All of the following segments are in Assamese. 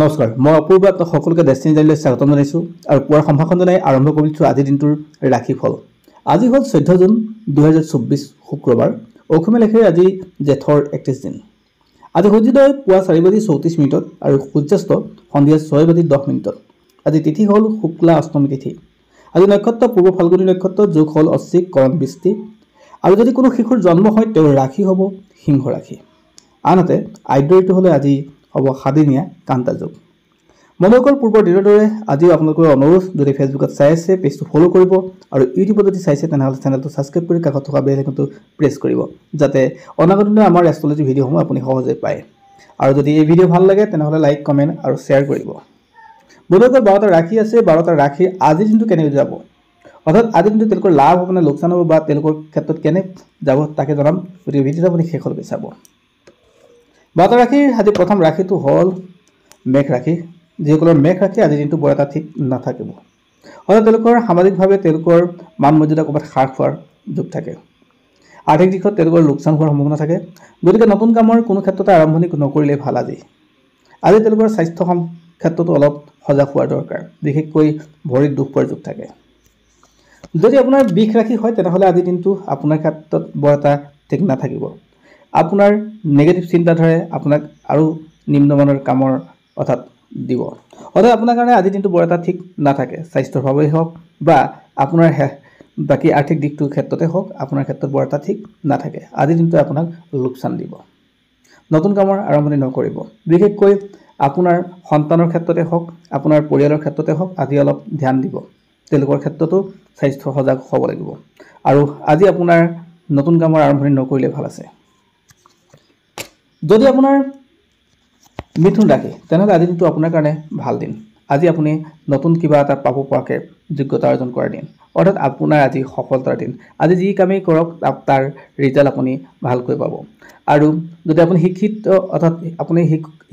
নমস্কাৰ মই অপূৰ্ব আপোনাক সকলোকে ডেষ্টিনি জানিলৈ স্বাগতম জনাইছোঁ আৰু পুৱাৰ সম্ভাষণ জনাই আৰম্ভ কৰি দিছোঁ আজিৰ দিনটোৰ ৰাখি ফল আজি হ'ল চৈধ্য জুন দুহেজাৰ চৌব্বিছ শুক্ৰবাৰ অসমীয়া লেখেৰে আজি জেঠৰ একত্ৰিছ দিন আজি সূৰ্যোদয় পুৱা চাৰি বাজি চৌত্ৰিছ মিনিটত আৰু সূৰ্যাস্ত সন্ধিয়া ছয় বাজি দহ মিনিটত আজি তিথি হ'ল শুক্লা অষ্টমী তিথি আজি নক্ষত্ৰ পূৰ্ব ফাল্গুনি নক্ষত্ৰ যোগ হ'ল অশ্বিক কৰণ বৃষ্টি আৰু যদি কোনো শিশুৰ জন্ম হয় তেওঁৰ ৰাশি হ'ব সিংহ ৰাশি আনহাতে আদ্য ঋতু হ'লে আজি হ'ব সাদিনীয়া কান্তা যোগ মই অকল পূৰ্বৰ দিনৰদৰে আজিও আপোনালোকৰ অনুৰোধ যদি ফেচবুকত চাই আছে পেজটো ফ'ল' কৰিব আৰু ইউটিউবত যদি চাইছে তেনেহ'লে চেনেলটো ছাবস্ক্ৰাইব কৰি কাষত থকা বেলেগটো প্ৰেছ কৰিব যাতে অনাগত দিনত আমাৰ এষ্ট্ৰলজি ভিডিঅ'সমূহ আপুনি সহজে পায় আৰু যদি এই ভিডিঅ' ভাল লাগে তেনেহ'লে লাইক কমেণ্ট আৰু শ্বেয়াৰ কৰিব বুধকৈ বাৰটা ৰাশি আছে বাৰটা ৰাশিৰ আজি দিনটো কেনেকৈ যাব অৰ্থাৎ আজি দিনটো তেওঁলোকৰ লাভ হ'বনে লোকচান হ'ব বা তেওঁলোকৰ ক্ষেত্ৰত কেনে যাব তাকে জনাম গতিকে ভিডিঅ'টো আপুনি শেষলৈকে চাব বাত ৰাখিৰ আজি প্ৰথম ৰাখিটো হ'ল মেঘ ৰাশি যিসকলৰ মেঘ ৰাখি আজি দিনটো বৰ এটা ঠিক নাথাকিব হয়তো তেওঁলোকৰ সামাজিকভাৱে তেওঁলোকৰ মান মৰ্যাদা ক'ৰবাত হ্ৰাস হোৱাৰ যোগ থাকে আৰ্থিক দিশত তেওঁলোকৰ লোকচান হোৱাৰ সম্ভাৱনা থাকে গতিকে নতুন কামৰ কোনো ক্ষেত্ৰতে আৰম্ভণি নকৰিলেই ভাল আজি আজি তেওঁলোকৰ স্বাস্থ্য ক্ষেত্ৰতো অলপ সজাগ হোৱাৰ দৰকাৰ বিশেষকৈ ভৰিত দুখ পোৱাৰ যোগ থাকে যদি আপোনাৰ বিষ ৰাখি হয় তেনেহ'লে আজি দিনটো আপোনাৰ ক্ষেত্ৰত বৰ এটা ঠিক নাথাকিব আপোনাৰ নিগেটিভ চিন্তাধাৰাই আপোনাক আৰু নিম্নমানৰ কামৰ অৰ্থাৎ দিব অৰ্থাৎ আপোনাৰ কাৰণে আজিৰ দিনটো বৰ এটা ঠিক নাথাকে স্বাস্থ্যৰ ভাৱেই হওক বা আপোনাৰ বাকী আৰ্থিক দিশটোৰ ক্ষেত্ৰতে হওক আপোনাৰ ক্ষেত্ৰত বৰ এটা ঠিক নাথাকে আজিৰ দিনটোৱে আপোনাক লোকচান দিব নতুন কামৰ আৰম্ভণি নকৰিব বিশেষকৈ আপোনাৰ সন্তানৰ ক্ষেত্ৰতে হওক আপোনাৰ পৰিয়ালৰ ক্ষেত্ৰতে হওক আজি অলপ ধ্যান দিব তেওঁলোকৰ ক্ষেত্ৰতো স্বাস্থ্য সজাগ হ'ব লাগিব আৰু আজি আপোনাৰ নতুন কামৰ আৰম্ভণি নকৰিলে ভাল আছে যদি আপোনাৰ মিথুন ৰাশি তেনেহ'লে আজিৰ দিনটো আপোনাৰ কাৰণে ভাল দিন আজি আপুনি নতুন কিবা এটা পাব পৰাকৈ যোগ্যতা অৰ্জন কৰাৰ দিন অৰ্থাৎ আপোনাৰ আজি সফলতাৰ দিন আজি যি কামেই কৰক তাৰ ৰিজাল্ট আপুনি ভালকৈ পাব আৰু যদি আপুনি শিক্ষিত অৰ্থাৎ আপুনি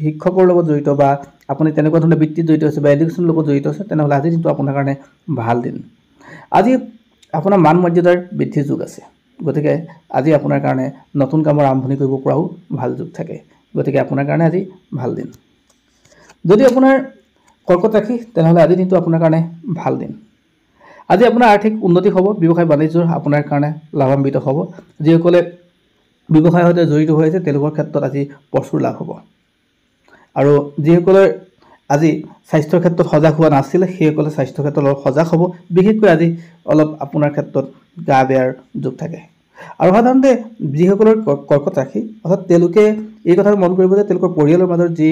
শিক্ষকৰ লগত জড়িত বা আপুনি তেনেকুৱা ধৰণৰ বৃত্তিত জড়িত হৈছে বা এডুকেশ্যনৰ লগত জড়িত হৈছে তেনেহ'লে আজিৰ দিনটো আপোনাৰ কাৰণে ভাল দিন আজি আপোনাৰ মান মৰ্যাদাৰ বৃদ্ধিৰ যুগ আছে গতিকে আজি আপোনাৰ কাৰণে নতুন কামৰ আৰম্ভণি কৰিব পৰাও ভাল যুগ থাকে গতিকে আপোনাৰ কাৰণে আজি ভাল দিন যদি আপোনাৰ কৰ্কট ৰাশি তেনেহ'লে আজি দিনটো আপোনাৰ কাৰণে ভাল দিন আজি আপোনাৰ আৰ্থিক উন্নতি হ'ব ব্যৱসায় বাণিজ্যৰ আপোনাৰ কাৰণে লাভান্বিত হ'ব যিসকলে ব্যৱসায়ৰ সৈতে জড়িত হৈ আছে তেওঁলোকৰ ক্ষেত্ৰত আজি প্ৰচুৰ লাভ হ'ব আৰু যিসকলৰ আজি স্বাস্থ্যৰ ক্ষেত্ৰত সজাগ হোৱা নাছিলে সেইসকলে স্বাস্থ্যৰ ক্ষেত্ৰত অলপ সজাগ হ'ব বিশেষকৈ আজি অলপ আপোনাৰ ক্ষেত্ৰত গা বেয়াৰ যুগ থাকে আৰু সাধাৰণতে যিসকলৰ কৰ্কট ৰাশি অৰ্থাৎ তেওঁলোকে এই কথাটো মন কৰিব যে তেওঁলোকৰ পৰিয়ালৰ মাজত যি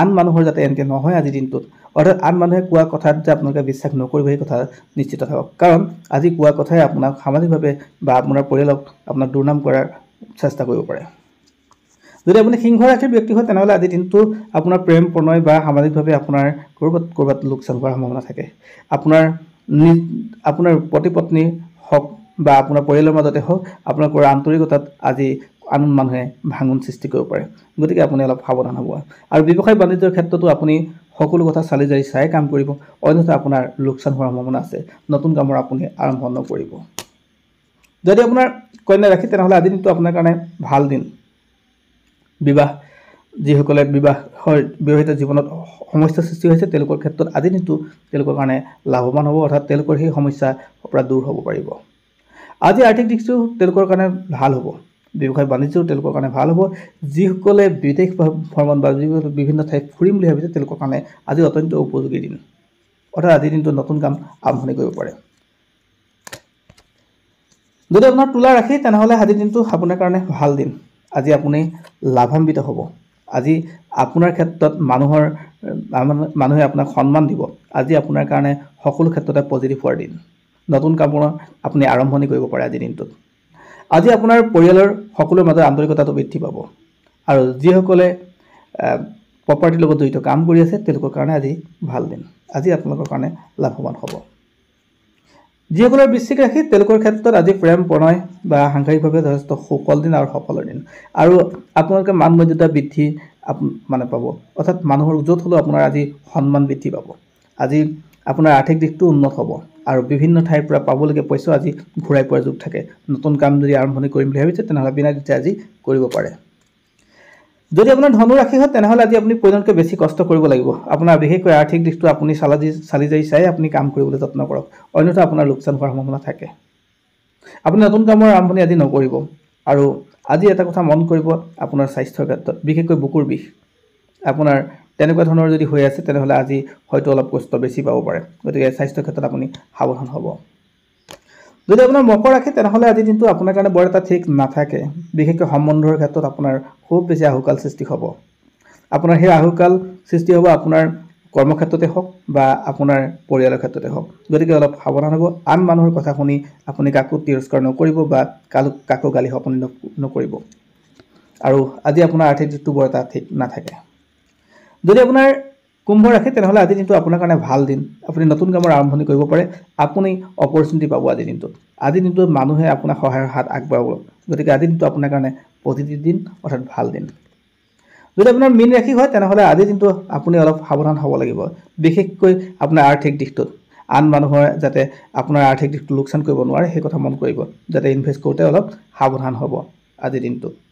আন মানুহৰ যাতে এনেকৈ নহয় আজিৰ দিনটোত অৰ্থাৎ আন মানুহে কোৱা কথাত যে আপোনালোকে বিশ্বাস নকৰিব সেই কথা নিশ্চিত থাকক কাৰণ আজি কোৱা কথাই আপোনাক সামাজিকভাৱে বা আপোনাৰ পৰিয়ালক আপোনাক দুৰ্নাম কৰাৰ চেষ্টা কৰিব পাৰে যদি আপুনি সিংহ ৰাশিৰ ব্যক্তি হয় তেনেহ'লে আজি দিনটো আপোনাৰ প্ৰেম প্ৰণয় বা সামাজিকভাৱে আপোনাৰ ক'ৰবাত ক'ৰবাত লোকচান হোৱাৰ সম্ভাৱনা থাকে আপোনাৰ আপোনাৰ পতি পত্নী হওক বা আপোনাৰ পৰিয়ালৰ মাজতে হওক আপোনাৰ আপোনালোকৰ আন্তৰিকতাত আজি আন মানুহে ভাঙোন সৃষ্টি কৰিব পাৰে গতিকে আপুনি অলপ সাৱধান হ'ব আৰু ব্যৱসায় বাণিজ্যৰ ক্ষেত্ৰতো আপুনি সকলো কথা চালি জাৰি চাই কাম কৰিব অন্যথা আপোনাৰ লোকচান হোৱাৰ সম্ভাৱনা আছে নতুন কামৰ আপুনি আৰম্ভ নকৰিব যদি আপোনাৰ কন্যা ৰাখি তেনেহ'লে আজিৰ দিনটো আপোনাৰ কাৰণে ভাল দিন বিবাহ যিসকলে বিবাহৰ বিবাহিত জীৱনত সমস্যাৰ সৃষ্টি হৈছে তেওঁলোকৰ ক্ষেত্ৰত আজিৰ দিনটো তেওঁলোকৰ কাৰণে লাভৱান হ'ব অৰ্থাৎ তেওঁলোকৰ সেই সমস্যাৰ পৰা দূৰ হ'ব পাৰিব আজি আৰ্থিক দিশটো তেওঁলোকৰ কাৰণে ভাল হ'ব ব্যৱসায় বাণিজ্যও তেওঁলোকৰ কাৰণে ভাল হ'ব যিসকলে বিদেশ ভ্ৰমণ বা যিসকলে বিভিন্ন ঠাইত ফুৰিম বুলি ভাবিছে তেওঁলোকৰ কাৰণে আজি অত্যন্ত উপযোগী দিন অৰ্থাৎ আজিৰ দিনটো নতুন কাম আৰম্ভণি কৰিব পাৰে যদি আপোনাৰ তোলা ৰাখে তেনেহ'লে আজিৰ দিনটো আপোনাৰ কাৰণে ভাল দিন আজি আপুনি লাভান্বিত হ'ব আজি আপোনাৰ ক্ষেত্ৰত মানুহৰ মানুহে আপোনাক সন্মান দিব আজি আপোনাৰ কাৰণে সকলো ক্ষেত্ৰতে পজিটিভ হোৱাৰ দিন নতুন কামৰ আপুনি আৰম্ভণি কৰিব পাৰে আজিৰ দিনটোত আজি আপোনাৰ পৰিয়ালৰ সকলোৰে মাজত আন্তৰিকতাটো বৃদ্ধি পাব আৰু যিসকলে প্ৰপাৰ্টিৰ লগত জড়িত কাম কৰি আছে তেওঁলোকৰ কাৰণে আজি ভাল দিন আজি আপোনালোকৰ কাৰণে লাভৱান হ'ব যিসকলৰ বৃশ্চিক ৰাশি তেওঁলোকৰ ক্ষেত্ৰত আজি প্ৰেম প্ৰণয় বা সাংসাৰিকভাৱে যথেষ্ট সুফল দিন আৰু সফলৰ দিন আৰু আপোনালোকে মান মৰ্যাদা বৃদ্ধি মানে পাব অৰ্থাৎ মানুহৰ য'ত হ'লেও আপোনাৰ আজি সন্মান বৃদ্ধি পাব আজি আপোনাৰ আৰ্থিক দিশটো উন্নত হ'ব আৰু বিভিন্ন ঠাইৰ পৰা পাবলগীয়া পইচাও আজি ঘূৰাই পোৱাৰ যুগ থাকে নতুন কাম যদি আৰম্ভণি কৰিম বুলি ভাবিছে তেনেহ'লে বিনা দ্বিতীয় আজি কৰিব পাৰে যদি আপোনাৰ ধনুৰাশি হয় তেনেহ'লে আজি আপুনি প্ৰয়োজনকৈ বেছি কষ্ট কৰিব লাগিব আপোনাৰ বিশেষকৈ আৰ্থিক দিশটো আপুনি চালাজি চালি জাৰি চাই আপুনি কাম কৰিবলৈ যত্ন কৰক অন্যথা আপোনাৰ লোকচান হোৱাৰ সম্ভাৱনা থাকে আপুনি নতুন কামৰ আৰম্ভণি আজি নকৰিব আৰু আজি এটা কথা মন কৰিব আপোনাৰ স্বাস্থ্যৰ ক্ষেত্ৰত বিশেষকৈ বুকুৰ বিষ আপোনাৰ তেনেকুৱা ধৰণৰ যদি হৈ আছে তেনেহ'লে আজি হয়তো অলপ কষ্ট বেছি পাব পাৰে গতিকে স্বাস্থ্যৰ ক্ষেত্ৰত আপুনি সাৱধান হ'ব যদি আপোনাৰ মকৰ ৰাখে তেনেহ'লে আজি দিনটো আপোনাৰ কাৰণে বৰ এটা ঠিক নাথাকে বিশেষকৈ সম্বন্ধৰ ক্ষেত্ৰত আপোনাৰ খুব বেছি আহুকাল সৃষ্টি হ'ব আপোনাৰ সেই আহুকাল সৃষ্টি হ'ব আপোনাৰ কৰ্মক্ষেত্ৰতে হওক বা আপোনাৰ পৰিয়ালৰ ক্ষেত্ৰতে হওক গতিকে অলপ সাৱধান হ'ব আন মানুহৰ কথা শুনি আপুনি কাকো তিৰস্কাৰ নকৰিব বা কালো কাকো গালি আপুনি নকৰিব আৰু আজি আপোনাৰ আৰ্থিক দিশটো বৰ এটা ঠিক নাথাকে যদি আপোনাৰ কুম্ভ ৰাখে তেনেহ'লে আজি দিনটো আপোনাৰ কাৰণে ভাল দিন আপুনি নতুন কামৰ আৰম্ভণি কৰিব পাৰে আপুনি অপৰচুনিটি পাব আজি দিনটোত আজি দিনটোত মানুহে আপোনাক সহায়ৰ হাত আগবঢ়াব গতিকে আজি দিনটো আপোনাৰ কাৰণে প্ৰতিটি দিন অৰ্থাৎ ভাল দিন যদি আপোনাৰ মীন ৰাশি হয় তেনেহ'লে আজি দিনটো আপুনি অলপ সাৱধান হ'ব লাগিব বিশেষকৈ আপোনাৰ আৰ্থিক দিশটোত আন মানুহৰ যাতে আপোনাৰ আৰ্থিক দিশটো লোকচান কৰিব নোৱাৰে সেই কথা মন কৰিব যাতে ইনভেষ্ট কৰোঁতে অলপ সাৱধান হ'ব আজি দিনটোত